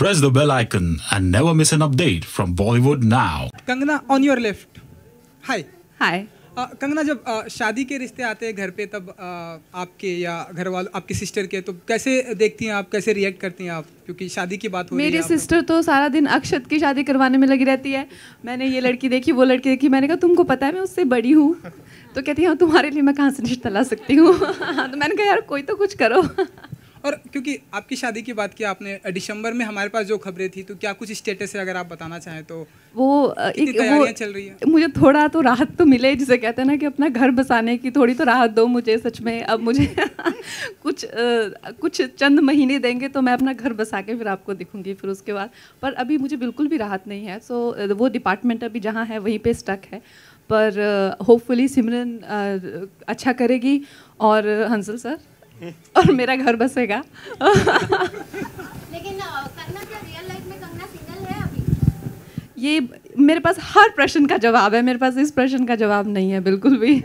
Press the bell icon and never miss an update from Bollywood now. Kangana, on your left. Hi. Hi. Uh, Kangana जब uh, शादी के रिश्ते आते हैं घर पे तब uh, आपके या घर वालों आपकी सिस्टर के तो कैसे देखती हैं आप कैसे रिएक्ट करती हैं आप क्योंकि शादी की बात हो मेरी रही है सिस्टर तो सारा दिन अक्षत की शादी करवाने में लगी रहती है मैंने ये लड़की देखी वो लड़की देखी मैंने कहा तुमको पता है मैं उससे बड़ी हूँ तो कहती हूँ हाँ, तुम्हारे लिए मैं कहाँ से रिश्ता ला सकती हूँ तो मैंने कहा यार कोई तो कुछ करो और क्योंकि आपकी शादी की बात की आपने दिसंबर में हमारे पास जो खबरें थी तो क्या कुछ स्टेटस है अगर आप बताना चाहें तो वो एक वो चल रही है मुझे थोड़ा तो राहत तो मिले जिसे कहते हैं ना कि अपना घर बसाने की थोड़ी तो राहत दो मुझे सच में अब मुझे कुछ कुछ चंद महीने देंगे तो मैं अपना घर बसा के फिर आपको दिखूंगी फिर उसके बाद पर अभी मुझे बिल्कुल भी राहत नहीं है सो वो डिपार्टमेंट अभी जहाँ है वहीं पर स्टक है पर होपफुली सिमरन अच्छा करेगी और हंसल सर और मेरा घर बसेगा लेकिन करना क्या रियल लाइफ में कंगना सिंगल है अभी ये मेरे पास हर प्रश्न का जवाब है मेरे पास इस प्रश्न का जवाब नहीं है बिल्कुल भी